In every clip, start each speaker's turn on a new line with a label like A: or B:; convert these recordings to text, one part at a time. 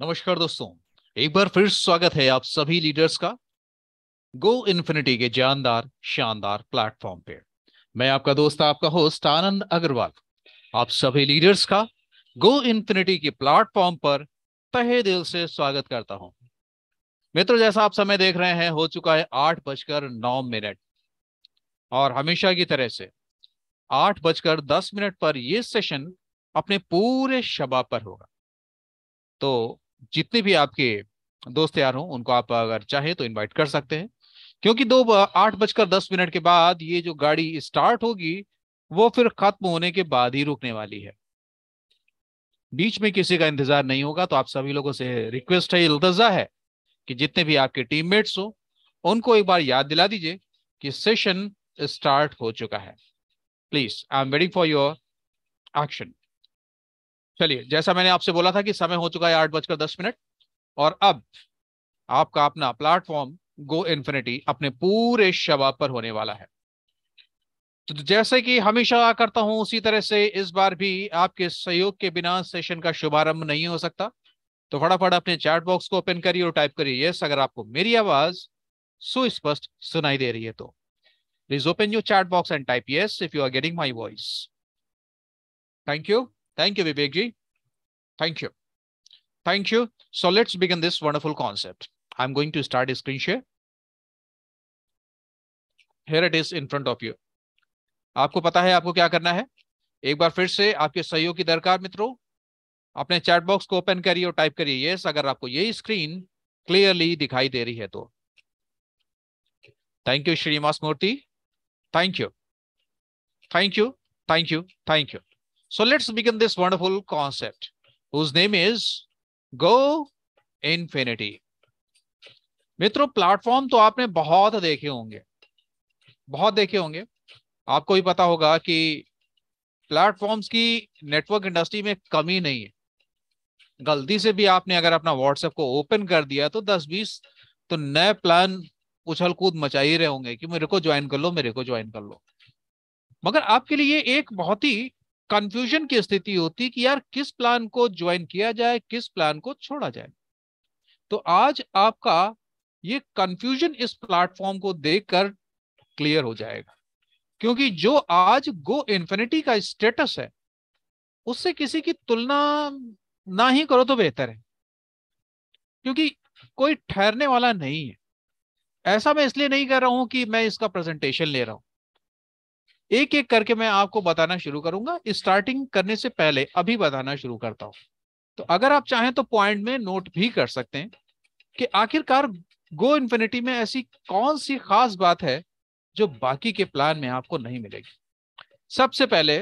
A: नमस्कार दोस्तों एक बार फिर स्वागत है आप सभी लीडर्स का गो इन्फिनिटी
B: के जानदार शानदार प्लेटफॉर्म पे मैं आपका दोस्त आपका होस्ट आनंद अग्रवाल आप सभी लीडर्स का गो इन्फिनिटी के प्लेटफॉर्म पर तहे दिल से स्वागत करता हूं मित्रों जैसा आप समय देख रहे हैं हो चुका है आठ बजकर नौ मिनट और हमेशा की तरह से आठ बजकर दस मिनट पर यह सेशन अपने पूरे शबा पर होगा तो जितने भी आपके दोस्त यार हों उनको आप अगर चाहे तो इनवाइट कर सकते हैं क्योंकि दो आठ बजकर दस मिनट के बाद ये जो गाड़ी स्टार्ट होगी वो फिर खत्म होने के बाद ही रुकने वाली है बीच में किसी का इंतजार नहीं होगा तो आप सभी लोगों से रिक्वेस्ट है इल्तजा है कि जितने भी आपके टीममेट्स हो उनको एक बार याद दिला दीजिए कि सेशन स्टार्ट हो चुका है please I am waiting for your action चलिए जैसा मैंने आपसे बोला था कि समय हो चुका है आठ बजकर दस मिनट और अब आपका अपना प्लेटफॉर्म गो इन्फिनिटी अपने पूरे शबाब पर होने वाला है तो जैसे कि हमेशा करता हूं उसी तरह से इस बार भी आपके सहयोग के बिना सेशन का शुभारंभ नहीं हो सकता तो फटाफट अपने चैट बॉक्स को ओपन करिए और टाइप करिए यस अगर आपको मेरी आवाज सुस्पष्ट सुनाई दे रही है तो please open your chat box and type yes if you are getting my voice thank you Thank you, Vivek ji. Thank you. Thank you. So let's begin this wonderful concept. I'm going to start a screen share. Here it is in front of you. आपको पता है आपको क्या करना है एक बार फिर से आपके सहयोग की दरकार मित्रों अपने चैट बॉक्स को ओपन करिए और टाइप करिए यस अगर आपको यही स्क्रीन क्लियरली दिखाई दे रही है तो thank you Srinivas Murthy thank you thank you thank you thank you So let's begin this wonderful concept whose name is Go Infinity. मित्रों प्लेटफॉर्म तो आपने बहुत देखे होंगे बहुत देखे होंगे आपको भी पता होगा कि प्लेटफॉर्म्स की नेटवर्क इंडस्ट्री में कमी नहीं है गलती से भी आपने अगर अपना व्हाट्सएप को ओपन कर दिया तो 10-20 तो नए प्लान उछल कूद मचा ही रहे होंगे कि मेरे को ज्वाइन कर लो मेरे को ज्वाइन कर लो मगर आपके लिए एक बहुत ही कंफ्यूजन की स्थिति होती कि यार किस प्लान को ज्वाइन किया जाए किस प्लान को छोड़ा जाए तो आज आपका ये कंफ्यूजन इस प्लेटफॉर्म को देखकर क्लियर हो जाएगा क्योंकि जो आज गो इन्फिनिटी का स्टेटस है उससे किसी की तुलना ना ही करो तो बेहतर है क्योंकि कोई ठहरने वाला नहीं है ऐसा मैं इसलिए नहीं कर रहा हूं कि मैं इसका प्रेजेंटेशन ले रहा हूं एक एक करके मैं आपको बताना शुरू करूंगा स्टार्टिंग करने से पहले अभी बताना शुरू करता हूं तो अगर आप चाहें तो पॉइंट में नोट भी कर सकते हैं कि आखिरकार गो इन्फिनिटी में ऐसी कौन सी खास बात है जो बाकी के प्लान में आपको नहीं मिलेगी सबसे पहले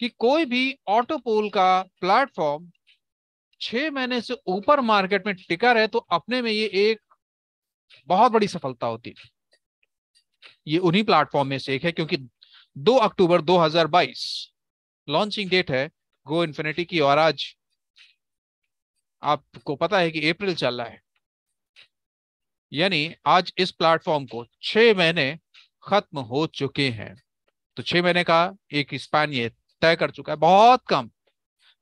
B: कि कोई भी ऑटो पोल का प्लेटफॉर्म छह महीने से ऊपर मार्केट में टिका रहे तो अपने में ये एक बहुत बड़ी सफलता होती है ये उन्हीं प्लेटफॉर्म में से एक है क्योंकि दो अक्टूबर 2022 लॉन्चिंग डेट है गो इन्फिनिटी की और आज आपको पता है कि अप्रैल चल रहा है यानी आज इस प्लेटफॉर्म को छह महीने खत्म हो चुके हैं तो छह महीने का एक स्पैन ये तय कर चुका है बहुत कम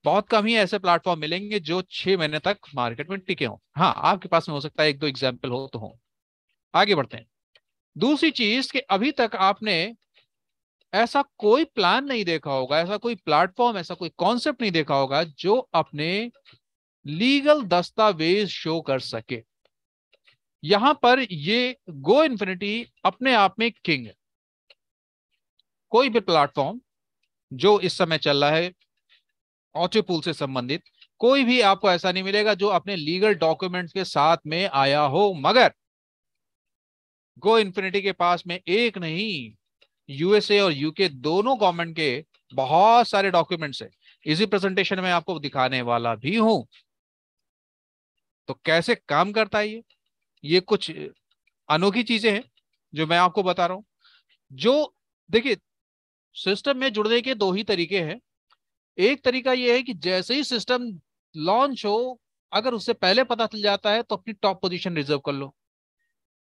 B: बहुत कम ही ऐसे प्लेटफॉर्म मिलेंगे जो छह महीने तक मार्केट में टिके हों हाँ आपके पास में हो सकता है एक दो एग्जाम्पल हो तो हो आगे बढ़ते हैं दूसरी चीज कि अभी तक आपने ऐसा कोई प्लान नहीं देखा होगा ऐसा कोई प्लेटफॉर्म ऐसा कोई कॉन्सेप्ट नहीं देखा होगा जो अपने लीगल दस्तावेज शो कर सके यहां पर ये गो इन्फिनिटी अपने आप में किंग है कोई भी प्लेटफॉर्म जो इस समय चल रहा है ऑटो से संबंधित कोई भी आपको ऐसा नहीं मिलेगा जो अपने लीगल डॉक्यूमेंट्स के साथ में आया हो मगर गो इन्फिनिटी के पास में एक नहीं यूएसए और यूके दोनों गवर्नमेंट के बहुत सारे डॉक्यूमेंट्स है इसी प्रेजेंटेशन में आपको दिखाने वाला भी हूं तो कैसे काम करता है ये ये कुछ अनोखी चीजें हैं जो मैं आपको बता रहा हूं जो देखिए सिस्टम में जुड़ने के दो ही तरीके हैं एक तरीका यह है कि जैसे ही सिस्टम लॉन्च हो अगर उससे पहले पता चल जाता है तो अपनी टॉप पोजीशन रिजर्व कर लो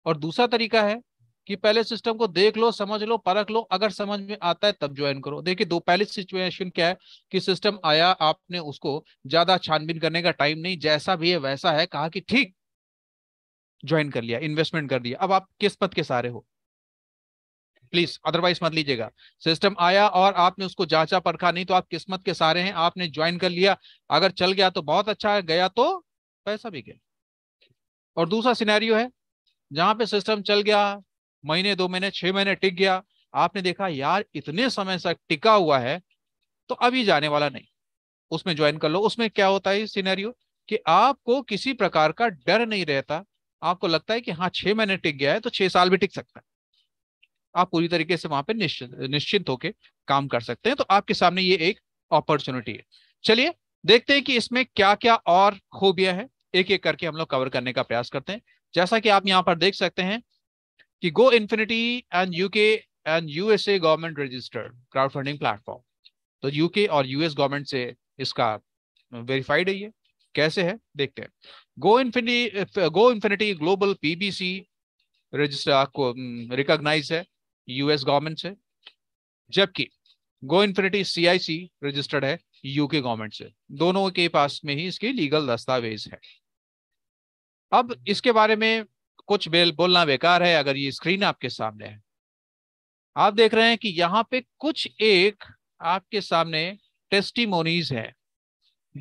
B: और दूसरा तरीका है कि पहले सिस्टम को देख लो समझ लो परख लो अगर समझ में आता है तब ज्वाइन करो देखिए दो पहली सिचुएशन क्या है कि सिस्टम आया आपने उसको ज्यादा छानबीन करने का टाइम नहीं जैसा भी है वैसा है कहा कि ठीक ज्वाइन कर लिया इन्वेस्टमेंट कर दिया अब आप किस पद के सारे हो प्लीज अदरवाइज मत लीजिएगा सिस्टम आया और आपने उसको जांचा परखा नहीं तो आप किस्मत के सारे हैं आपने ज्वाइन कर लिया अगर चल गया तो बहुत अच्छा है गया तो पैसा भी गया और दूसरा सिनेरियो है जहां पे सिस्टम चल गया महीने दो महीने छह महीने टिक गया आपने देखा यार इतने समय तक टिका हुआ है तो अभी जाने वाला नहीं उसमें ज्वाइन कर लो उसमें क्या होता है सिनेरियो कि आपको किसी प्रकार का डर नहीं रहता आपको लगता है कि हाँ छह महीने टिक गया है तो छह साल भी टिक सकता है आप पूरी तरीके से वहां पे निश्चित निश्चित होके काम कर सकते हैं तो आपके सामने ये एक अपॉर्चुनिटी है चलिए देखते हैं कि इसमें क्या क्या और खूबियां हैं एक एक करके हम लोग कवर करने का प्रयास करते हैं जैसा कि आप यहाँ पर देख सकते हैं कि Go Infinity and UK and USA government registered crowd funding platform तो यूके और यूएस गवर्नमेंट से इसका वेरीफाइड है ये कैसे है देखते हैं Go Infinity Go Infinity global PBC register आपको रिकॉग्नाइज हम्म, है यूएस गवर्नमेंट से जबकि गो इन्फिनिटी सीआईसी रजिस्टर्ड है यूके गवर्नमेंट से दोनों के पास में ही इसकी लीगल दस्तावेज है अब इसके बारे में कुछ बेल बोलना बेकार है अगर ये स्क्रीन आपके सामने है आप देख रहे हैं कि यहाँ पे कुछ एक आपके सामने टेस्टिमोनीज है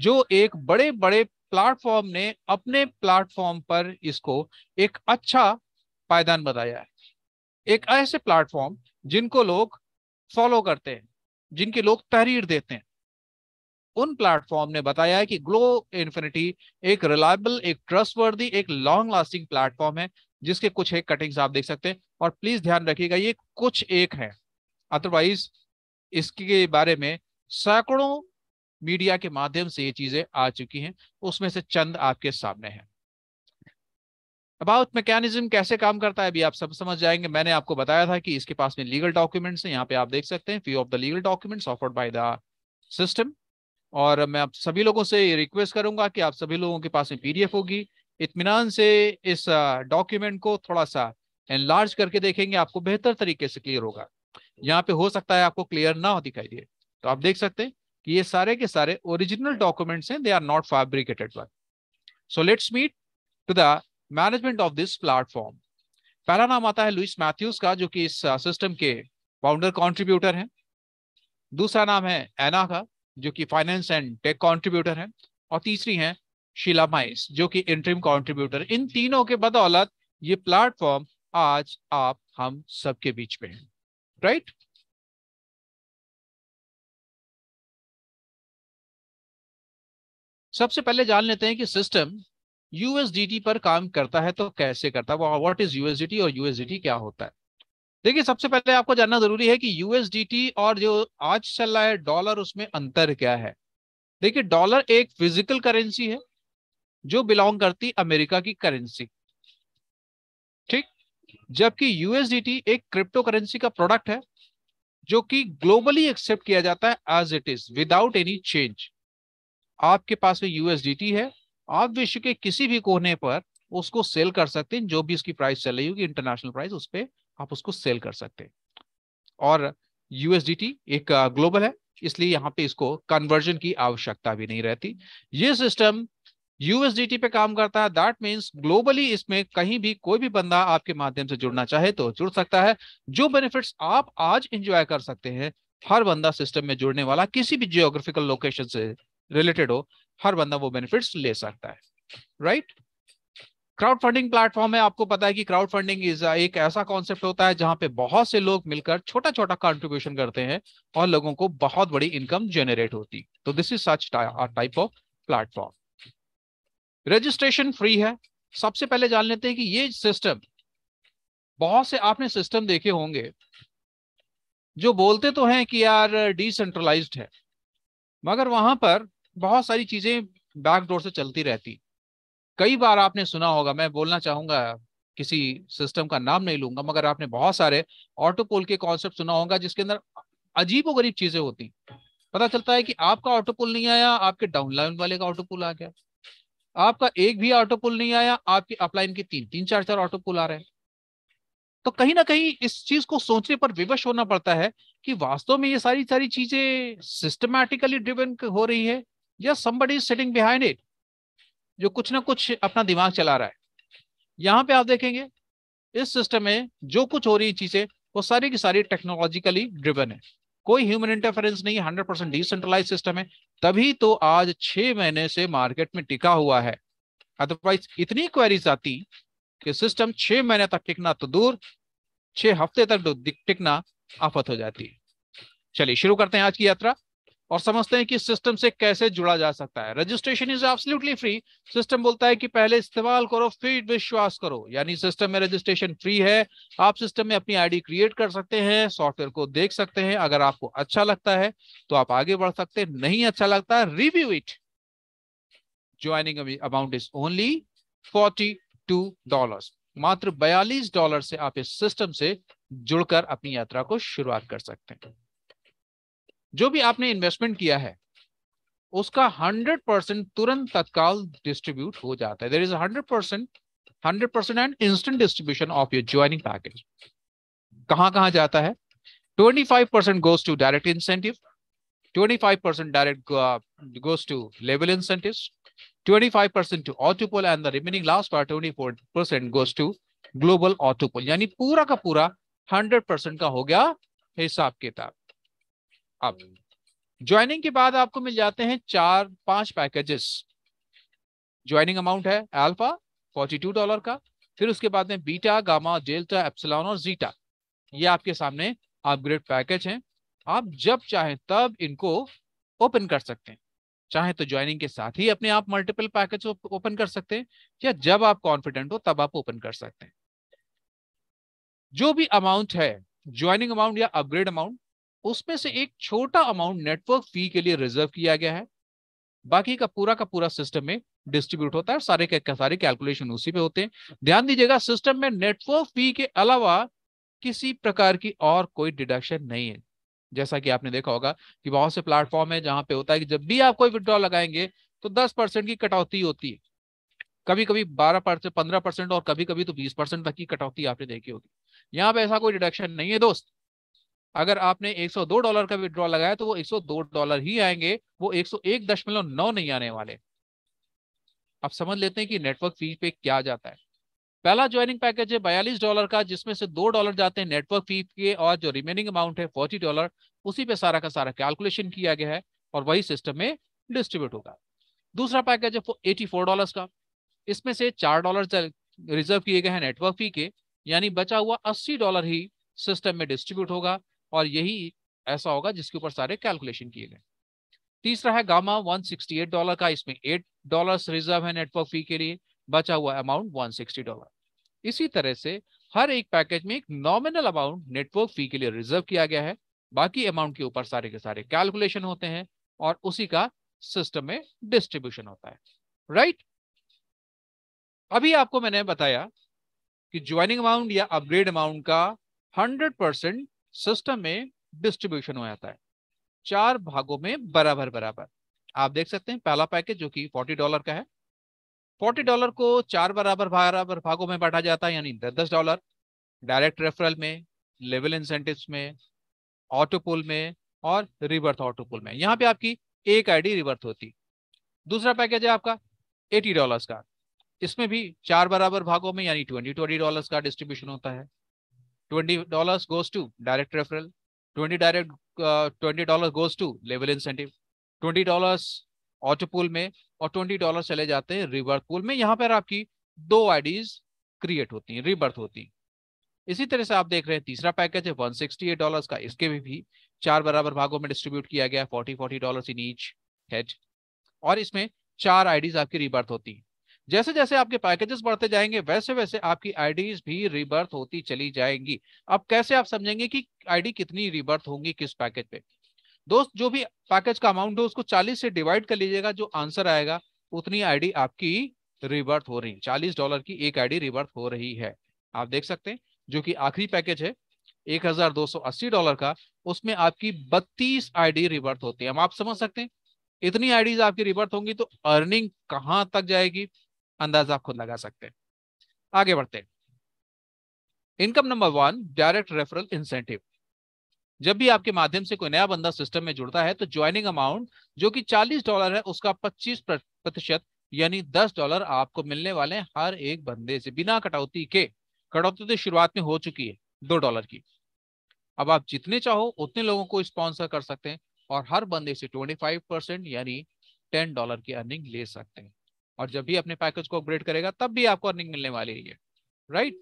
B: जो एक बड़े बड़े प्लेटफॉर्म ने अपने प्लेटफॉर्म पर इसको एक अच्छा पायदान बताया है एक ऐसे प्लेटफॉर्म जिनको लोग फॉलो करते हैं जिनके लोग तहरीर देते हैं उन प्लेटफॉर्म ने बताया है कि ग्लो इन्फिनिटी एक रिलायबल एक ट्रस्टवर्दी एक लॉन्ग लास्टिंग प्लेटफॉर्म है जिसके कुछ एक कटिंग्स आप देख सकते हैं और प्लीज ध्यान रखिएगा ये कुछ एक है अदरवाइज इसके बारे में सैकड़ों मीडिया के माध्यम से ये चीजें आ चुकी हैं उसमें से चंद आपके सामने हैं अबाउट मैकेनिज्म कैसे काम करता है अभी आप सब समझ जाएंगे मैंने आपको बताया था कि इसके पास में लीगल डॉक्यूमेंट्स हैं यहाँ पे आप देख सकते हैं few of the legal documents offered by the system और मैं आप सभी लोगों से रिक्वेस्ट करूंगा कि आप सभी लोगों के पास में पीडीएफ होगी इतमान से इस डॉक्यूमेंट को थोड़ा सा एनलार्ज करके देखेंगे आपको बेहतर तरीके से क्लियर होगा यहाँ पे हो सकता है आपको क्लियर ना हो दिखाई दे तो आप देख सकते हैं कि ये सारे के सारे ओरिजिनल डॉक्यूमेंट्स हैं they are not fabricated one so let's meet to the management of this platform पहला नाम आता है लुइस मैथ्यूज का जो कि इस सिस्टम के फाउंडर कॉन्ट्रीब्यूटर हैं दूसरा नाम है एना का जो कि फाइनेंस एंड टेक कंट्रीब्यूटर हैं और तीसरी हैं शीला माइस जो कि इंट्रीम कंट्रीब्यूटर इन तीनों के बदौलत ये प्लेटफॉर्म आज आप हम
A: सबके बीच में है राइट सबसे पहले जान लेते हैं कि सिस्टम
B: यूएसडीटी पर काम करता है तो कैसे करता है व्हाट इज यूएसडीटी और यूएसडीटी क्या होता है देखिए सबसे पहले आपको जानना जरूरी है कि यूएसडीटी और जो आज चल रहा है डॉलर उसमें अंतर क्या है देखिए डॉलर एक फिजिकल करेंसी है जो बिलोंग करती अमेरिका की करेंसी ठीक जबकि यूएसडीटी एक क्रिप्टो करेंसी का प्रोडक्ट है जो कि ग्लोबली एक्सेप्ट किया जाता है as it is without any change आपके पास में यूएसडीटी है आप विश्व के किसी भी कोने पर उसको सेल कर सकते हैं जो भी इसकी प्राइस चल रही होगी इंटरनेशनल प्राइस उस पर आप उसको सेल कर सकते और यूएसडीटी एक ग्लोबल है इसलिए यहाँ पे इसको कन्वर्जन की आवश्यकता भी नहीं रहती ये सिस्टम यूएसडीटी पे काम करता है दैट मीन्स ग्लोबली इसमें कहीं भी कोई भी बंदा आपके माध्यम से जुड़ना चाहे तो जुड़ सकता है जो बेनिफिट्स आप आज इंजॉय कर सकते हैं हर बंदा सिस्टम में जुड़ने वाला किसी भी जियोग्राफिकल लोकेशन से रिलेटेड हो हर बंदा वो बेनिफिट्स ले सकता है right right? Crowd funding platform है आपको पता है कि क्राउड फंडिंग इज एक ऐसा कॉन्सेप्ट होता है जहां पे बहुत से लोग मिलकर छोटा छोटा कंट्रीब्यूशन करते हैं और लोगों को बहुत बड़ी इनकम जनरेट होती तो this is such type of platform registration free है सबसे पहले जान लेते हैं कि ये सिस्टम बहुत से आपने सिस्टम देखे होंगे जो बोलते तो हैं कि यार डिसेंट्रलाइज्ड है मगर वहां पर बहुत सारी चीजें बैकडोर से चलती रहती कई बार आपने सुना होगा मैं बोलना चाहूंगा किसी सिस्टम का नाम नहीं लूंगा मगर आपने बहुत सारे ऑटोपोल के कॉन्सेप्ट सुना होगा जिसके अंदर अजीब गरीब चीजें होती पता चलता है कि आपका ऑटोपोल नहीं आया आपके डाउनलाइन वाले का ऑटोपोल आ गया आपका एक भी ऑटोपोल नहीं आया आपकी अपलाइन के तीन तीन चार चार ऑटोपोल आ रहे हैं तो कहीं ना कहीं इस चीज को सोचने पर विवश होना पड़ता है कि वास्तव में ये सारी सारी चीजें सिस्टमैटिकली ड्रिवन हो रही है या समबडी सेटिंग बिहाइंड इट जो कुछ ना कुछ अपना दिमाग चला रहा है यहाँ पे आप देखेंगे इस सिस्टम में जो कुछ हो रही चीजें वो सारी की सारी टेक्नोलॉजिकली ड्रिवन है कोई ह्यूमन इंटरफेरेंस नहीं हंड्रेड परसेंट डिसेंट्रलाइज सिस्टम है तभी तो आज छह महीने से मार्केट में टिका हुआ है अदरवाइज इतनी क्वेरीज आती कि सिस्टम छह महीने तक टिकना तो दूर छह हफ्ते तक टिकना आफत हो जाती है चलिए शुरू करते हैं आज की यात्रा और समझते हैं कि सिस्टम से कैसे जुड़ा जा सकता है registration is absolutely free system बोलता है कि पहले इस्तेमाल करो फिर विश्वास करो यानी सिस्टम में रजिस्ट्रेशन फ्री है आप सिस्टम में अपनी आईडी क्रिएट कर सकते हैं सॉफ्टवेयर को देख सकते हैं अगर आपको अच्छा लगता है तो आप आगे बढ़ सकते हैं नहीं अच्छा लगता review it joining amount is only forty two dollar मात्र बयालीस डॉलर से आप इस सिस्टम से जुड़कर अपनी यात्रा को शुरुआत कर सकते हैं जो भी आपने इन्वेस्टमेंट किया है उसका हंड्रेड परसेंट तुरंत तत्काल डिस्ट्रीब्यूट हो जाता है there is hundred percent hundred percent and instant distribution of your joining package कहां कहां जाता है twenty five percent goes to direct incentive 25% direct uh, goes to level incentives, 25% and the remaining last part twenty four percent goes to global auto pool यानी पूरा का पूरा 100% का हो गया हिसाब किताब अब ज्वाइनिंग के बाद आपको मिल जाते हैं चार पांच पैकेजेस ज्वाइनिंग अमाउंट है अल्फा 42 डॉलर का फिर उसके बाद में बीटा गामा डेल्टा एप्सिलॉन और जीटा ये आपके सामने अपग्रेड पैकेज हैं आप जब चाहें तब इनको ओपन कर सकते हैं चाहे तो ज्वाइनिंग के साथ ही अपने आप मल्टीपल पैकेज ओपन कर सकते हैं या जब आप कॉन्फिडेंट हो तब आप ओपन कर सकते हैं जो भी अमाउंट है ज्वाइनिंग अमाउंट या अपग्रेड अमाउंट उसमें से एक छोटा अमाउंट नेटवर्क फी के लिए रिजर्व किया गया है बाकी का पूरा का पूरा सिस्टम में डिस्ट्रीब्यूट होता है सारे के सारे कैलकुलेशन उसी पे होते हैं ध्यान दीजिएगा सिस्टम में नेटवर्क फी के अलावा किसी प्रकार की और कोई डिडक्शन नहीं है जैसा कि आपने देखा होगा कि बहुत से प्लेटफॉर्म है जहां पे होता है कि जब भी आप कोई विड्रॉ लगाएंगे तो दस परसेंट की कटौती होती है कभी कभी बारह परसेंट पंद्रह परसेंट और कभी कभी तो बीस परसेंट तक की कटौती आपने देखी होगी यहाँ पे ऐसा कोई डिडक्शन नहीं है दोस्त अगर आपने 102 डॉलर का विड्रॉ लगाया तो वो 102 डॉलर ही आएंगे वो 101.9 नहीं आने वाले आप समझ लेते हैं कि नेटवर्क फी पे क्या जाता है पहला ज्वाइनिंग पैकेज है बयालीस डॉलर का जिसमें से दो डॉलर जाते हैं नेटवर्क फी के और जो रिमेनिंग अमाउंट है फोर्टी डॉलर उसी पे सारा का सारा कैलकुलेशन किया गया है और वही सिस्टम में डिस्ट्रीब्यूट होगा दूसरा पैकेज है एटी फोर डॉलर का इसमें से चार डॉलर रिजर्व किए गए हैं नेटवर्क फी के यानी बचा हुआ अस्सी डॉलर ही सिस्टम में डिस्ट्रीब्यूट होगा और यही ऐसा होगा जिसके ऊपर सारे कैलकुलेशन किए गए तीसरा है गामा 168 डॉलर का इसमें 8 डॉलर्स रिजर्व है नेटवर्क फी के लिए बचा हुआ अमाउंट 160 डॉलर इसी तरह से हर एक पैकेज में एक नॉमिनल अमाउंट नेटवर्क फी के लिए रिजर्व किया गया है बाकी अमाउंट के ऊपर सारे के सारे कैलकुलेशन होते हैं और उसी का सिस्टम में डिस्ट्रीब्यूशन होता है राइट अभी आपको मैंने बताया कि ज्वाइनिंग अमाउंट या अपग्रेड अमाउंट का हंड्रेड परसेंट सिस्टम में डिस्ट्रीब्यूशन हो जाता है चार भागों में बराबर बराबर आप देख सकते हैं पहला पैकेज जो कि फोर्टी डॉलर का है फोर्टी डॉलर को चार बराबर बराबर भागों में बांटा जाता है यानी दस दस डॉलर डायरेक्ट रेफरल में लेवल इंसेंटिव में ऑटोपुल में और रिवर्थ ऑटोपुल में यहाँ पे आपकी एक आईडी रिवर्थ होती दूसरा पैकेज है आपका एटी डॉलर्स का इसमें भी चार बराबर भागों में यानी ट्वेंटी ट्वेंटी डॉलर्स का डिस्ट्रीब्यूशन होता है twenty dollar goes to direct referral twenty direct twenty dollar goes to level incentive twenty dollar auto pool में और ट्वेंटी डॉलर चले जाते हैं रिवर्थ पूल में यहाँ पर आपकी दो आईडीज क्रिएट होती हैं रिबर्थ होती हैं इसी तरह से आप देख रहे हैं तीसरा पैकेज है वन सिक्सटी एट डॉलर का इसके भी, भी चार बराबर भागों में डिस्ट्रीब्यूट किया गया forty forty dollar in each head और इसमें चार आईडीज आपकी रिबर्थ होती हैं जैसे जैसे आपके पैकेजेस बढ़ते जाएंगे वैसे वैसे आपकी आईडीज भी रिबर्थ होती चली जाएंगी अब कैसे आप समझेंगे कि आईडी कितनी रिबर्थ होंगी किस पैकेज पे दोस्त जो भी पैकेज का अमाउंट हो उसको 40 से डिवाइड कर लीजिएगा जो आंसर आएगा उतनी आईडी आपकी रिबर्थ हो रही चालीस डॉलर की एक आईडी रिबर्थ हो रही है आप देख सकते हैं जो की आखिरी पैकेज है एक डॉलर का उसमें आपकी बत्तीस आईडी रिबर्थ होती है हम आप समझ सकते हैं इतनी आईडीज आपकी रिबर्थ होंगी तो अर्निंग कहाँ तक जाएगी अंदाजा खुद लगा सकते हैं आगे बढ़ते हैं income number one direct referral incentive जब भी आपके माध्यम से कोई नया बंदा सिस्टम में जुड़ता है तो ज्वाइनिंग अमाउंट जो कि 40 डॉलर है उसका 25 प्रतिशत यानी 10 डॉलर आपको मिलने वाले हैं हर एक बंदे से बिना कटौती के कटौती तो शुरुआत में हो चुकी है दो डॉलर की अब आप जितने चाहो उतने लोगों को स्पॉन्सर कर सकते हैं और हर बंदे से फाइव परसेंट यानी टेन डॉलर की अर्निंग ले सकते हैं और जब भी अपने पैकेज को अपग्रेड करेगा तब भी आपको अर्निंग मिलने वाली है राइट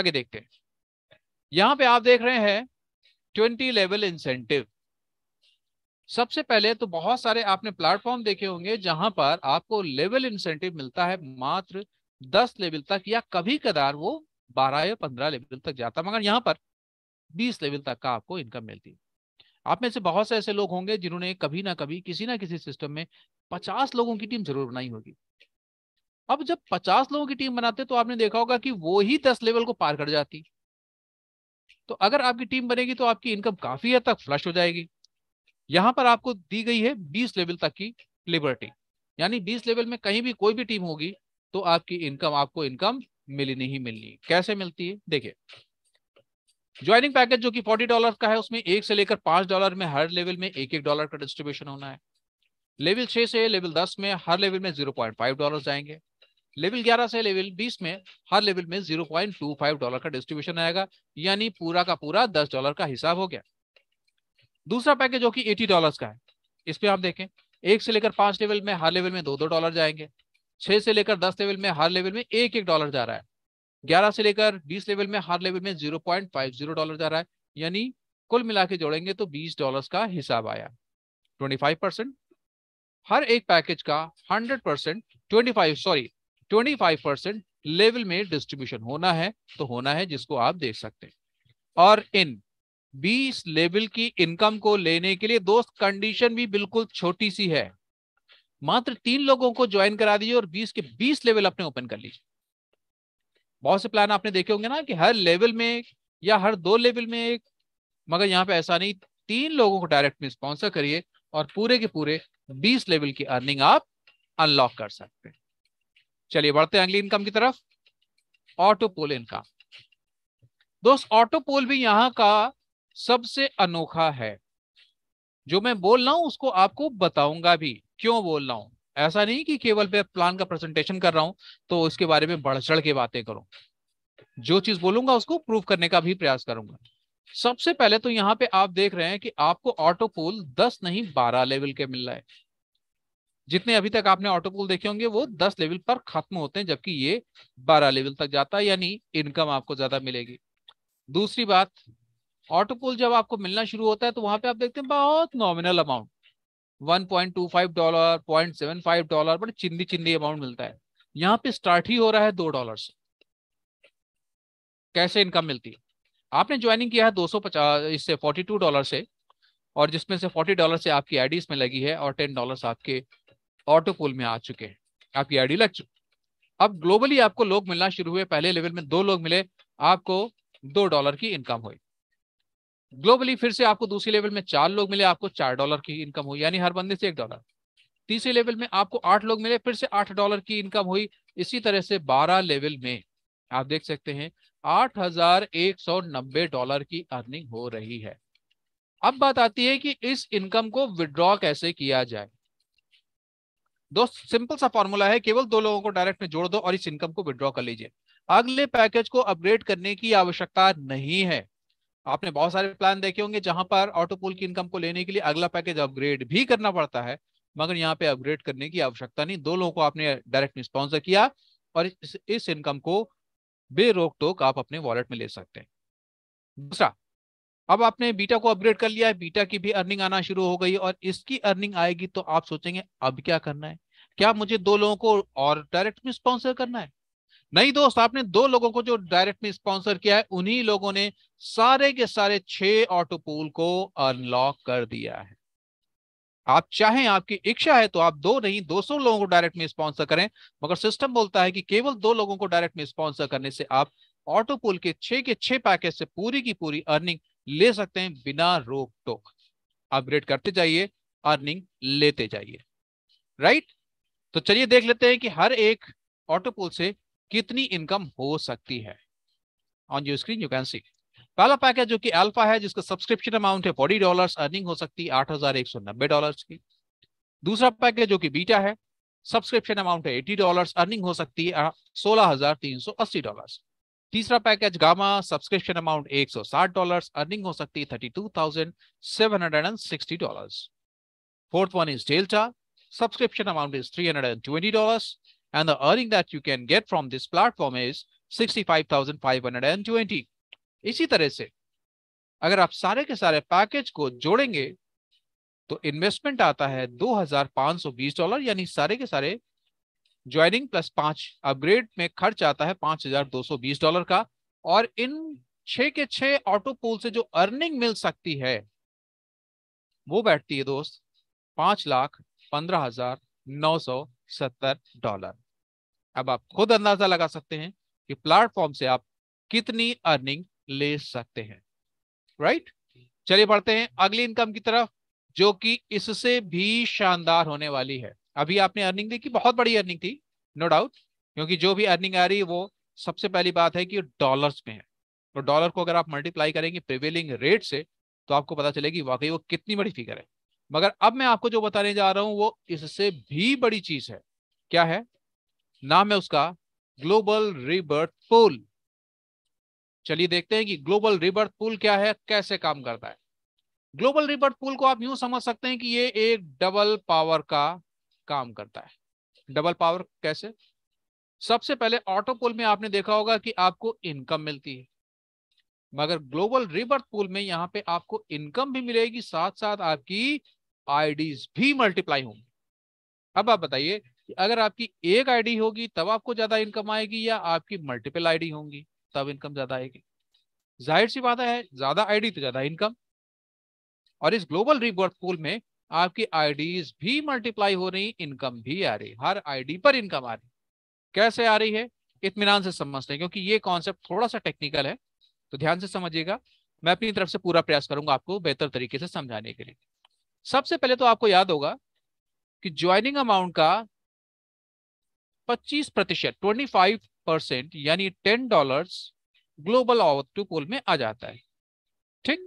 B: आगे देखते हैं यहां पे आप देख रहे हैं ट्वेंटी लेवल इंसेंटिव सबसे पहले तो बहुत सारे आपने प्लेटफॉर्म देखे होंगे जहां पर आपको लेवल इंसेंटिव मिलता है मात्र दस लेवल तक या कभी कदार वो बारह या पंद्रह लेवल तक जाता है मगर यहाँ पर बीस लेवल तक का आपको इनकम मिलती है आप में से बहुत से ऐसे लोग होंगे जिन्होंने कभी ना कभी किसी ना किसी सिस्टम में पचास लोगों की टीम जरूर बनाई होगी अब जब पचास लोगों की टीम बनाते तो आपने देखा होगा कि वो ही दस लेवल को पार कर जाती तो अगर आपकी टीम बनेगी तो आपकी इनकम काफी हद तक फ्लश हो जाएगी यहां पर आपको दी गई है बीस लेवल तक की लिबर्टी यानी बीस लेवल में कहीं भी कोई भी टीम होगी तो आपकी इनकम आपको इनकम मिली नहीं मिलनी कैसे मिलती है देखिए ज्वाइनिंग पैकेज जो कि 40 डॉलर का है उसमें एक से लेकर पांच डॉलर में हर लेवल में एक एक डॉलर का डिस्ट्रीब्यूशन होना है लेवल छह से लेवल दस में हर लेवल में जीरो पॉइंट फाइव डॉलर जाएंगे लेवल ग्यारह से लेवल बीस में हर लेवल में zero point two five dollar का डिस्ट्रीब्यूशन आएगा यानी पूरा का पूरा दस डॉलर का हिसाब हो गया दूसरा पैकेज जो कि एटी डॉलर का है इस पर आप देखें एक से लेकर पांच लेवल में हर लेवल में दो दो डॉलर जाएंगे छह से लेकर दस लेवल में हर लेवल में एक एक डॉलर जा रहा है ग्यारह से लेकर बीस लेवल में हर लेवल में zero point five zero dollar जा रहा है यानी कुल मिला के जोड़ेंगे तो बीस डॉलर का हिसाब आया ट्वेंटी फाइव परसेंट हर एक पैकेज का 100 percent twenty sorry 25 percent level में डिस्ट्रीब्यूशन होना है तो होना है जिसको आप देख सकते हैं और इन 20 लेवल की इनकम को लेने के लिए दोस्त कंडीशन भी बिल्कुल छोटी सी है मात्र तीन लोगों को ज्वाइन करा दीजिए और 20 के 20 लेवल अपने ओपन कर लीजिए बहुत से प्लान आपने देखे होंगे ना कि हर लेवल में या हर दो लेवल में एक मगर यहाँ पे ऐसा नहीं तीन लोगों को डायरेक्ट में स्पॉन्सर करिए और पूरे के पूरे बीस लेवल की अर्निंग आप अनलॉक कर सकते हैं चलिए बढ़ते हैं अगली इनकम की तरफ ऑटो पोल इनकम दोस्त ऑटो पोल भी यहां का सबसे अनोखा है जो मैं बोल रहा हूं उसको आपको बताऊंगा भी क्यों बोल रहा हूं ऐसा नहीं कि केवल मैं प्लान का प्रेजेंटेशन कर रहा हूं तो इसके बारे में बढ़ चढ़ के बातें करूं जो चीज बोलूंगा उसको प्रूफ करने का भी प्रयास करूंगा सबसे पहले तो यहां पे आप देख रहे हैं कि आपको ऑटो पुल दस नहीं बारह लेवल के मिल रहा है जितने अभी तक आपने ऑटो पुल देखे होंगे वो दस लेवल पर खत्म होते हैं जबकि ये बारह लेवल तक जाता है यानी इनकम आपको ज्यादा मिलेगी दूसरी बात ऑटो पुल जब आपको मिलना शुरू होता है तो वहां पे आप देखते हैं बहुत नॉमिनल अमाउंट 1.25 डॉलर 0.75 डॉलर बड़े चिंदी चिंदी अमाउंट मिलता है यहाँ पे स्टार्ट ही हो रहा है दो डॉलर से कैसे इनकम मिलती है आपने ज्वाइनिंग किया है 250 इससे 42 डॉलर से और जिसमें से फोर्टी डॉलर से आपकी आईडी इसमें लगी है और टेन डॉलर आपके ऑटो पुल में आ चुके हैं आपकी आईडी लग चुकी अब ग्लोबली आपको लोग मिलना शुरू हुए पहले लेवल में दो लोग मिले आपको दो डॉलर की इनकम हुई ग्लोबली फिर से आपको दूसरे लेवल में चार लोग मिले आपको चार डॉलर की इनकम हुई यानी हर बंदे से एक डॉलर तीसरे लेवल में आपको आठ लोग मिले फिर से आठ डॉलर की इनकम हुई इसी तरह से बारह लेवल में आप देख सकते हैं आठ हजार एक सौ नब्बे डॉलर की अर्निंग हो रही है अब बात आती है कि इस इनकम को विड्रॉ कैसे किया जाए दोस्त सिंपल सा फॉर्मूला है केवल दो लोगों को डायरेक्ट में जोड़ दो और इस इनकम को विड्रॉ कर लीजिए अगले पैकेज को अपग्रेड करने की आवश्यकता नहीं है आपने बहुत सारे प्लान देखे होंगे जहां पर ऑटो पुल की इनकम को लेने के लिए अगला पैकेज अपग्रेड भी करना पड़ता है मगर यहाँ पे अपग्रेड करने की आवश्यकता नहीं दो लोगों को आपने डायरेक्ट स्पॉन्सर किया और इस, इस इनकम को बेरोक टोक आप अपने वॉलेट में ले सकते हैं दूसरा अब आपने बीटा को अपग्रेड कर लिया है बीटा की भी अर्निंग आना शुरू हो गई और इसकी अर्निंग आएगी तो आप सोचेंगे अब क्या करना है क्या मुझे दो लोगों को और डायरेक्ट में स्पॉन्सर करना है नहीं दोस्त आपने दो लोगों को जो डायरेक्ट में स्पॉन्सर किया है उन्हीं लोगों ने सारे के सारे छह ऑटो पूल को अनलॉक कर दिया है आप चाहें आपकी इच्छा है तो आप दो नहीं दो सौ लोगों को डायरेक्ट में स्पॉन्सर करें मगर सिस्टम बोलता है कि केवल दो लोगों को डायरेक्ट में स्पॉन्सर करने से आप ऑटो पुल के छह के छह पैकेज से पूरी की पूरी अर्निंग ले सकते हैं बिना रोक टोक अपग्रेड करते जाइए अर्निंग लेते जाइए राइट तो चलिए देख लेते हैं कि हर एक ऑटो पुल से कितनी इनकम हो सकती है on your screen you can see पहला पैकेज जो कि अल्फा है जिसका सब्सक्रिप्शन अमाउंट है फोर्टी डॉलर अर्निंग हो सकती है आठ हजार एक सौ नब्बे डॉलर की दूसरा पैकेज जो कि बीटा है सब्सक्रिप्शन अमाउंट है एटी डॉलर अर्निंग हो सकती है सोलह हजार तीन सौ अस्सी डॉलर तीसरा पैकेज गामा सब्सक्रिप्शन अमाउंट एक सौ साठ डॉलर अर्निंग हो सकती है thirty two thousand seven hundred and sixty dollar fourth one is delta subscription amount is three hundred and twenty dollar and the earning that you can get from this platform is sixty five thousand five hundred and twenty इसी तरह से अगर आप सारे के सारे package को जोड़ेंगे तो इन्वेस्टमेंट आता है 2520 डॉलर यानी सारे के सारे ज्वाइनिंग प्लस पांच अपग्रेड में खर्च आता है 5220 डॉलर का और इन छह के छह ऑटो पोल से जो अर्निंग मिल सकती है वो बैठती है दोस्त पांच लाख पंद्रह हजार नौ सौ सत्तर डॉलर अब आप खुद अंदाजा लगा सकते हैं कि प्लेटफॉर्म से आप कितनी अर्निंग ले सकते हैं राइट चलिए पढ़ते हैं अगली इनकम की तरफ जो कि इससे भी शानदार होने वाली है अभी आपने अर्निंग देखी बहुत बड़ी अर्निंग थी नो डाउट क्योंकि जो भी अर्निंग आ रही है वो सबसे पहली बात है कि डॉलर्स में है तो डॉलर को अगर आप मल्टीप्लाई करेंगे प्रिवेलिंग रेट से तो आपको पता चलेगी वाकई वो कितनी बड़ी फिगर है मगर अब मैं आपको जो बताने जा रहा हूं वो इससे भी बड़ी चीज है क्या है नाम है उसका ग्लोबल रिबर्थ पोल चलिए देखते हैं कि ग्लोबल रिबर्थ पुल क्या है कैसे काम करता है ग्लोबल रिबर्थ पुल को आप यूं समझ सकते हैं कि ये एक डबल पावर का काम करता है डबल पावर कैसे सबसे पहले ऑटो पुल में आपने देखा होगा कि आपको इनकम मिलती है मगर ग्लोबल रिबर्थ पुल में यहाँ पे आपको इनकम भी मिलेगी साथ साथ आपकी आईडीज भी मल्टीप्लाई होंगी अब आप बताइए कि अगर आपकी एक आईडी होगी तब आपको ज्यादा इनकम आएगी या आपकी मल्टीपल आईडी होंगी तब इनकम ज्यादा आएगी जाहिर सी बात है ज्यादा आईडी तो ज्यादा इनकम और इस ग्लोबल रिवर्थ पूल में आपकी आईडीज भी मल्टीप्लाई हो रही इनकम भी आ रही हर आईडी पर इनकम आ रही कैसे आ रही है इतमान से समझते हैं क्योंकि ये कॉन्सेप्ट थोड़ा सा टेक्निकल है तो ध्यान से समझिएगा मैं अपनी तरफ से पूरा प्रयास करूंगा आपको बेहतर तरीके से समझाने के लिए सबसे पहले तो आपको याद होगा कि ज्वाइनिंग अमाउंट का 25 प्रतिशत ट्वेंटी फाइव परसेंट यानी ten dollars global auto pool में आ जाता है ठीक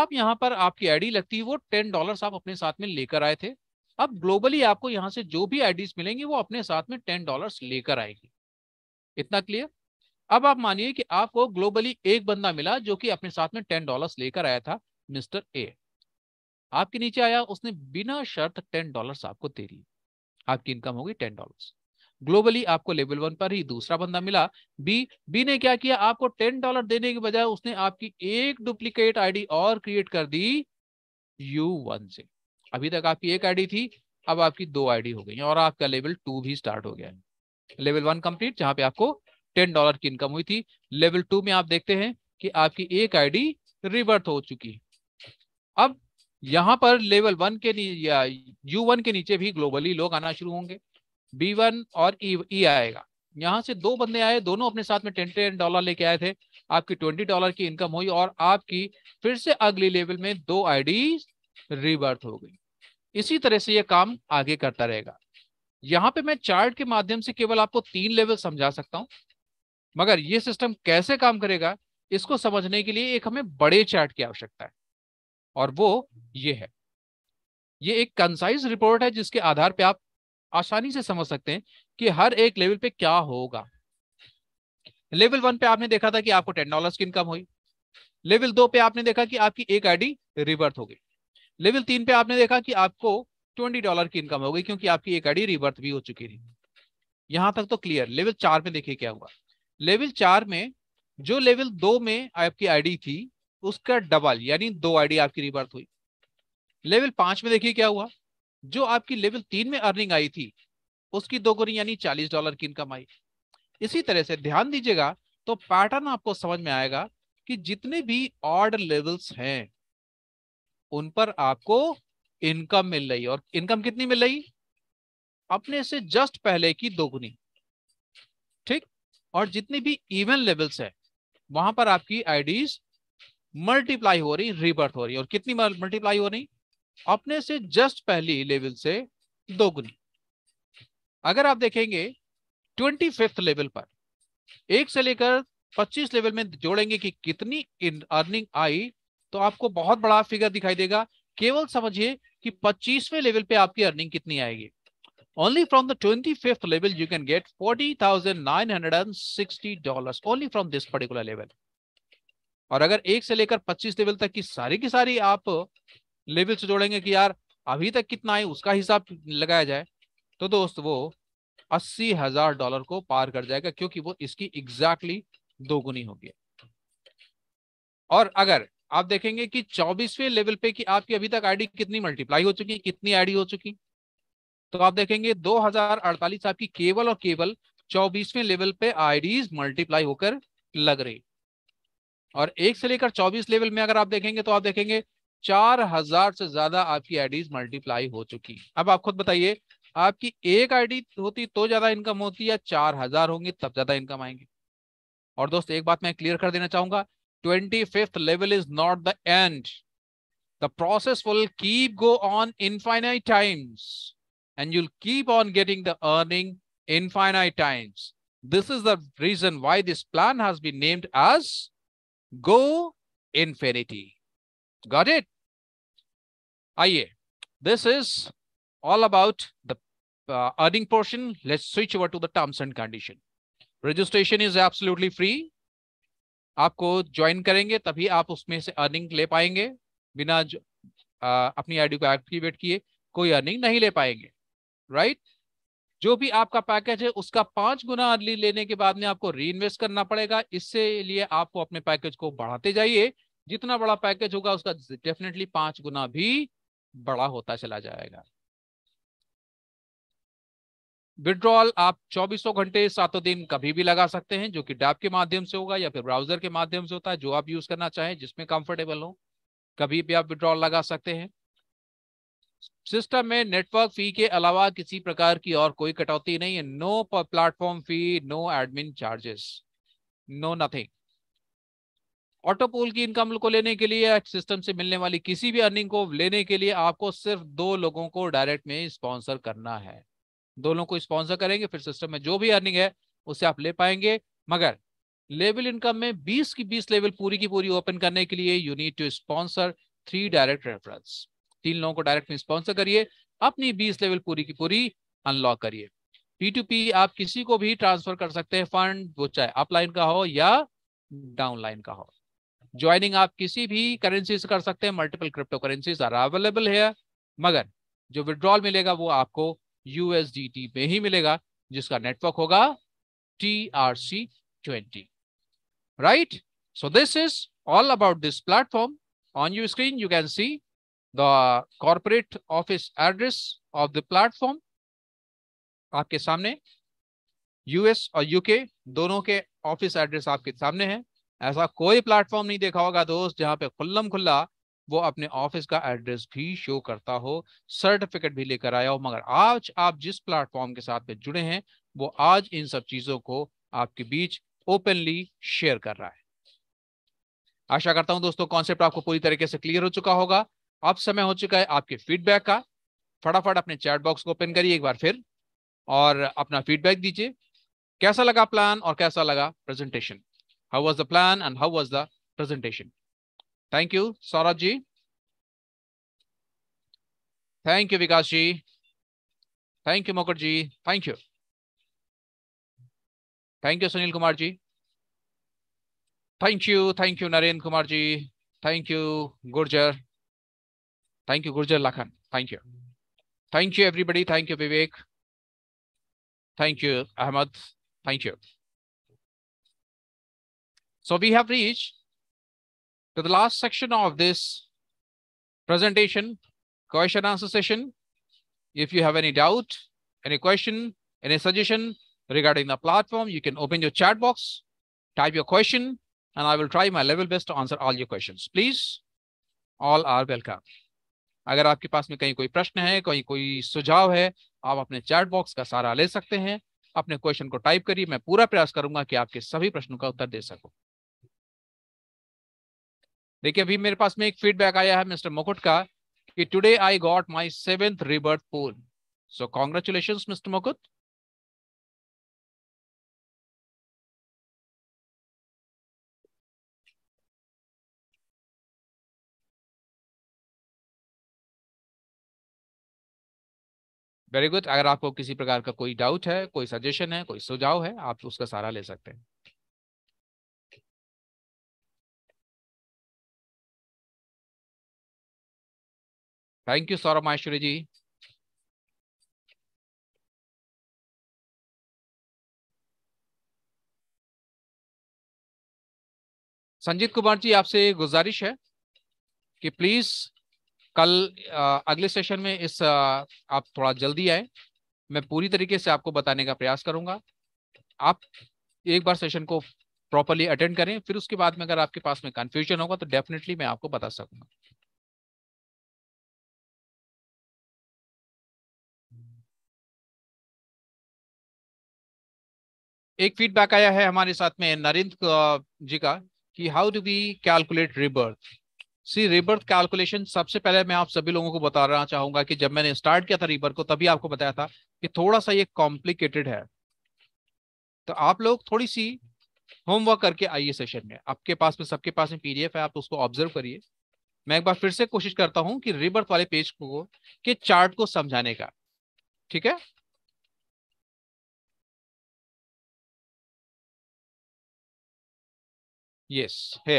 B: आप यहां पर आपकी आईडी लगती है वो टेन डॉलर्स आप अपने साथ में लेकर आए थे अब ग्लोबली आपको यहां से जो भी आईडीज मिलेंगी वो अपने साथ में टेन डॉलर्स लेकर आएगी इतना क्लियर अब आप मानिए कि आपको ग्लोबली एक बंदा मिला जो कि अपने साथ में टेन डॉलर लेकर आया था मिस्टर ए आपके नीचे आया उसने बिना शर्त टेन डॉलर आपको दे दिए आपकी इनकम होगी टेन डॉलर्स ग्लोबली आपको लेवल वन पर ही दूसरा बंदा मिला बी बी ने क्या किया आपको टेन डॉलर देने के बजाय उसने आपकी एक डुप्लीकेट आईडी और क्रिएट कर दी यू वन से अभी तक आपकी एक आईडी थी अब आपकी दो आईडी हो गई और आपका लेवल टू भी स्टार्ट हो गया है लेवल वन कंप्लीट जहां पे आपको टेन डॉलर की इनकम हुई थी लेवल टू में आप देखते हैं कि आपकी एक आईडी रिवर्थ हो चुकी है अब यहां पर लेवल वन के यू वन के नीचे भी ग्लोबली लोग आना शुरू होंगे बी वन और ई e, e आएगा यहाँ से दो बंदे आए दोनों अपने साथ में टेन टेन डॉलर लेके आए थे आपकी ट्वेंटी डॉलर की इनकम हुई और आपकी फिर से अगली लेवल में दो आईडी रिबर्थ हो गई इसी तरह से यह काम आगे करता रहेगा यहाँ पे मैं चार्ट के माध्यम से केवल आपको तीन लेवल समझा सकता हूँ मगर ये सिस्टम कैसे काम करेगा इसको समझने के लिए एक हमें बड़े चार्ट की आवश्यकता है और वो ये है ये एक कंसाइज रिपोर्ट है जिसके आधार पर आप आसानी से समझ सकते हैं कि हर एक लेवल पे क्या होगा लेवल वन पे आपने देखा था कि आपको टेन डॉलर की इनकम हुई लेवल दो पे आपने देखा कि आपकी एक आईडी रिबर्थ हो गई लेवल तीन पे आपने देखा कि आपको ट्वेंटी डॉलर की इनकम हो गई क्योंकि आपकी एक आईडी रिबर्थ भी हो चुकी थी यहां तक तो क्लियर लेवल चार में देखिए क्या हुआ लेवल चार में जो लेवल दो में आपकी आईडी थी उसका डबल यानी दो आईडी आपकी रिबर्थ हुई लेवल पांच में देखिए क्या हुआ जो आपकी लेवल तीन में अर्निंग आई थी उसकी दोगुनी यानी चालीस डॉलर की इनकम आई इसी तरह से ध्यान दीजिएगा तो पैटर्न आपको समझ में आएगा कि जितने भी ऑर्ड लेवल्स हैं उन पर आपको इनकम मिल रही और इनकम कितनी मिल रही अपने से जस्ट पहले की दोगुनी ठीक और जितनी भी इवन लेवल्स है वहां पर आपकी आईडीज मल्टीप्लाई हो रही रिबर्थ हो रही और कितनी मल्टीप्लाई हो रही अपने से जस्ट पहली लेवल से दोगुनी अगर आप देखेंगे ट्वेंटी फिफ्थ लेवल पर एक से लेकर पच्चीस लेवल में जोड़ेंगे कि कितनी अर्निंग आई तो आपको बहुत बड़ा फिगर दिखाई देगा केवल समझिए कि पच्चीसवें लेवल पे आपकी अर्निंग कितनी आएगी only from the twenty fifth level you can get forty thousand nine hundred and sixty dollar only from this particular level और अगर एक से लेकर पच्चीस लेवल तक की सारी की सारी आप लेवल से जोड़ेंगे कि यार अभी तक कितना आई उसका हिसाब लगाया जाए तो दोस्त वो अस्सी हजार डॉलर को पार कर जाएगा क्योंकि वो इसकी एग्जैक्टली दोगुनी होगी और अगर आप देखेंगे कि चौबीसवें लेवल पे कि आपकी अभी तक आईडी कितनी मल्टीप्लाई हो चुकी कितनी आईडी हो चुकी तो आप देखेंगे 2048 आपकी केवल और केवल चौबीसवें लेवल पे आईडीज मल्टीप्लाई होकर लग रही और एक से लेकर चौबीस लेवल में अगर आप देखेंगे तो आप देखेंगे चार हजार से ज्यादा आपकी आईडीज मल्टीप्लाई हो चुकी है अब आप खुद बताइए आपकी एक आईडी होती तो ज्यादा इनकम होती या चार हजार होंगी तब ज्यादा इनकम आएंगे और दोस्त एक बात मैं क्लियर कर देना चाहूंगा twenty fifth level is not the end the process will keep go on infinite times and you'll keep on getting the earning infinite times this is the reason why this plan has be named as go infinity got it आइए this is all about the earning portion let's switch over to the terms and condition registration is absolutely free आपको join करेंगे तभी आप उसमें से earning ले पाएंगे बिना आ, uh, अपनी आईडी को एक्टिवेट किए कोई अर्निंग नहीं ले पाएंगे राइट जो भी आपका पैकेज है उसका पांच गुना अर्ली लेने के बाद में आपको री करना पड़ेगा इससे लिए आपको अपने पैकेज को बढ़ाते जाइए जितना बड़ा पैकेज होगा उसका डेफिनेटली पांच गुना भी बड़ा होता चला जाएगा विड्रॉल आप चौबीसों घंटे सातों दिन कभी भी लगा सकते हैं जो कि डैप के माध्यम से होगा या फिर ब्राउजर के माध्यम से होता है जो आप यूज करना चाहें जिसमें कंफर्टेबल हो कभी भी आप विड्रॉल लगा सकते हैं सिस्टम में नेटवर्क फी के अलावा किसी प्रकार की और कोई कटौती नहीं है no platform fee no admin charges no nothing auto pool की इनकम को लेने के लिए सिस्टम से मिलने वाली किसी भी अर्निंग को लेने के लिए आपको सिर्फ दो लोगों को डायरेक्ट में स्पॉन्सर करना है दो लोगों को स्पॉन्सर करेंगे फिर सिस्टम में जो भी अर्निंग है उसे आप ले पाएंगे मगर लेवल इनकम में 20 की 20 लेवल पूरी की पूरी ओपन करने के लिए you need to sponsor three direct reference तीन लोगों को डायरेक्ट में स्पॉन्सर करिए अपनी बीस लेवल पूरी की पूरी अनलॉक करिए पी आप किसी को भी ट्रांसफर कर सकते हैं फंड वो चाहे अपलाइन का हो या डाउनलाइन का हो ज्वाइनिंग आप किसी भी करेंसी से कर सकते हैं multiple crypto currencies are available है मगर जो विड्रॉल मिलेगा वो आपको यूएसडीटी में ही मिलेगा जिसका नेटवर्क होगा T R C twenty right so this is all about this platform on you screen you can see the corporate office address of the platform आपके सामने यूएस और यूके दोनों के ऑफिस एड्रेस आपके सामने हैं ऐसा कोई प्लेटफॉर्म नहीं देखा होगा दोस्त जहाँ पे खुल्लम खुल्ला वो अपने ऑफिस का एड्रेस भी शो करता हो सर्टिफिकेट भी लेकर आया हो मगर आज आप जिस प्लेटफॉर्म के साथ में जुड़े हैं वो आज इन सब चीजों को आपके बीच ओपनली शेयर कर रहा है आशा करता हूं दोस्तों कॉन्सेप्ट आपको पूरी तरीके से क्लियर हो चुका होगा अब समय हो चुका है आपके फीडबैक का फटाफट अपने चैट बॉक्स को ओपन करिए एक बार फिर और अपना फीडबैक दीजिए कैसा लगा प्लान और कैसा लगा presentation How was the plan and how was the presentation? Thank you, Saurabh Thank you, Vikas Thank you, Mukherjee. Thank you. Thank you, Sunil Kumarji. Thank you. Thank you, Naren Kumarji. Thank you, Gurjar. Thank you, Gurjar Lakhan. Thank you. Thank you, everybody. Thank you, Vivek. Thank you, Ahmad. Thank you.
A: So we have reached to the last section of this presentation, question answer session.
B: If you have any doubt, any question, any suggestion regarding the platform, you can open your chat box, type your question, and I will try my level best to answer all your questions. Please, all are welcome. अगर आपके पास में कहीं कोई प्रश्न है कहीं कोई सुझाव है आप अपने चैट बॉक्स का सारा ले सकते हैं अपने क्वेश्चन को टाइप करिए मैं पूरा प्रयास करूंगा कि आपके सभी प्रश्नों का उत्तर दे सकूं देखिए अभी मेरे पास में एक फीडबैक आया है मिस्टर मुकुट का कि today I got my seventh rebirth
A: pool so congratulation mister Mukut very good अगर आपको किसी प्रकार का कोई डाउट है कोई सजेशन है कोई सुझाव है आप उसका सहारा ले सकते हैं थैंक यू सौरभ माहेश्वरी जी संजीत कुमार जी आपसे गुजारिश है
B: कि प्लीज कल अगले सेशन में इस आप थोड़ा जल्दी आए मैं पूरी तरीके से आपको बताने का प्रयास करूंगा आप एक बार सेशन को प्रॉपरली अटेंड करें फिर उसके बाद में अगर आपके पास में कन्फ्यूजन होगा तो डेफिनेटली
A: मैं आपको बता सकूंगा एक
B: फीडबैक आया है हमारे साथ में नरेंद्र जी का कि how do we calculate rebirth see rebirth calculation सबसे पहले मैं आप सभी लोगों को बताना चाहूंगा कि जब मैंने स्टार्ट किया था रिबर्थ को तभी आपको बताया था कि थोड़ा सा ये कॉम्प्लिकेटेड है तो आप लोग थोड़ी सी होमवर्क करके आइए सेशन में आपके पास में सबके पास में पीडीएफ है आप उसको ऑब्जर्व करिए मैं एक बार फिर से कोशिश करता हूं कि रिबर्थ वाले पेज को के चार्ट को समझाने
A: का ठीक है यस है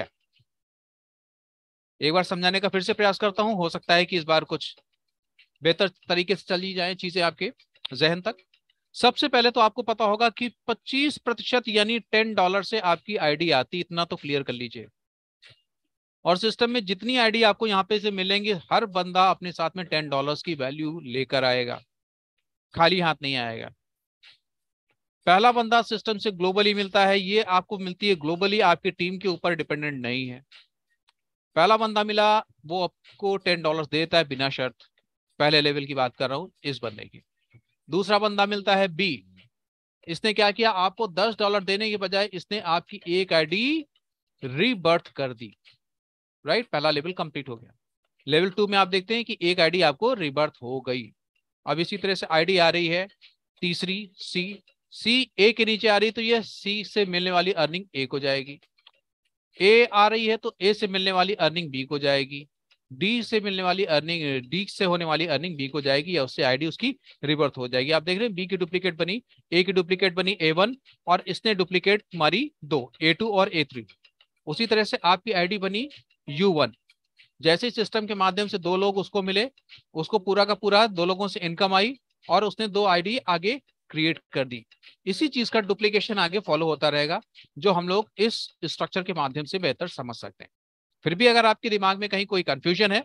A: एक बार समझाने का फिर से प्रयास करता हूं हो सकता है कि इस बार कुछ बेहतर तरीके से
B: चली जाए चीजें आपके जहन तक सबसे पहले तो आपको पता होगा कि 25 प्रतिशत यानी 10 डॉलर से आपकी आईडी आती इतना तो क्लियर कर लीजिए और सिस्टम में जितनी आईडी आपको यहाँ पे से मिलेंगी हर बंदा अपने साथ में टेन डॉलर की वैल्यू लेकर आएगा खाली हाथ नहीं आएगा पहला बंदा सिस्टम से ग्लोबली मिलता है ये आपको मिलती है ग्लोबली आपकी टीम के ऊपर डिपेंडेंट नहीं है पहला बंदा मिला वो आपको टेन डॉलर देता है बिना शर्त पहले लेवल की बात कर रहा हूँ इस बंदे की दूसरा बंदा मिलता है बी इसने क्या किया आपको दस डॉलर देने के बजाय इसने आपकी एक आईडी रीबर्थ कर दी राइट right? पहला लेवल कंप्लीट हो गया लेवल टू में आप देखते हैं कि एक आईडी आपको रिबर्थ हो गई अब इसी तरह से आईडी आ रही है तीसरी सी सी ए के नीचे आ रही तो यह सी से मिलने वाली अर्निंग ए को जाएगी ए आ रही है तो ए से मिलने वाली अर्निंग बी को जाएगी डी से मिलने वाली अर्निंग डी से होने वाली अर्निंग बी को जाएगी या उससे आईडी उसकी रिवर्थ हो जाएगी आप देख रहे हैं बी की डुप्लीकेट बनी ए की डुप्लीकेट बनी ए वन और इसने डुप्लीकेट मारी दो ए टू और ए थ्री उसी तरह से आपकी आईडी बनी यू वन जैसे ही सिस्टम के माध्यम से दो लोग उसको मिले उसको पूरा का पूरा दो लोगों से इनकम आई और उसने दो आईडी आगे क्रिएट कर दी इसी चीज का डुप्लीकेशन आगे फॉलो होता रहेगा जो हम लोग इस स्ट्रक्चर के माध्यम से बेहतर समझ सकते हैं फिर भी अगर आपके दिमाग में कहीं कोई कंफ्यूजन है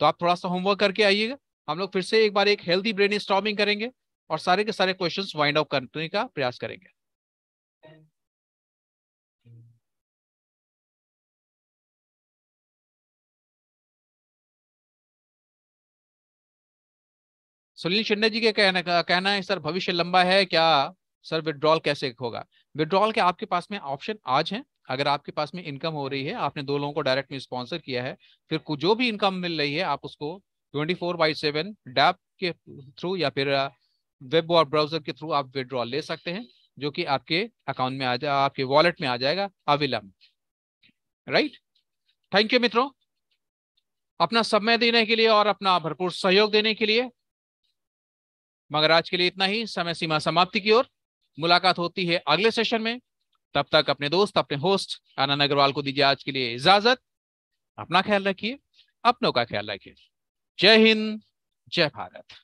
B: तो आप थोड़ा सा होमवर्क करके आइएगा हम लोग फिर से एक बार एक हेल्दी
A: ब्रेन स्टॉमिंग करेंगे और सारे के सारे क्वेश्चंस वाइंड आउट करने का प्रयास करेंगे सुनील शिंदे जी के कहने का कहना है सर भविष्य लंबा है क्या सर विड्रॉल कैसे होगा
B: विड्रॉल के आपके पास में ऑप्शन आज है अगर आपके पास में इनकम हो रही है आपने दो लोगों को डायरेक्ट में स्पॉन्सर किया है फिर जो भी इनकम मिल रही है आप उसको twenty four by seven dapp के थ्रू या फिर वेब और ब्राउजर के थ्रू आप विड्रॉल ले सकते हैं जो कि आपके अकाउंट में आ जाए आपके वॉलेट में आ जाएगा अविलंब राइट थैंक यू मित्रों अपना समय देने के लिए और अपना भरपूर सहयोग देने के लिए मगर आज के लिए इतना ही समय सीमा समाप्ति की ओर मुलाकात होती है अगले सेशन में तब तक अपने दोस्त अपने होस्ट आनंद अग्रवाल को दीजिए आज के लिए इजाजत अपना
A: ख्याल रखिए अपनों का ख्याल रखिए जय हिंद जय भारत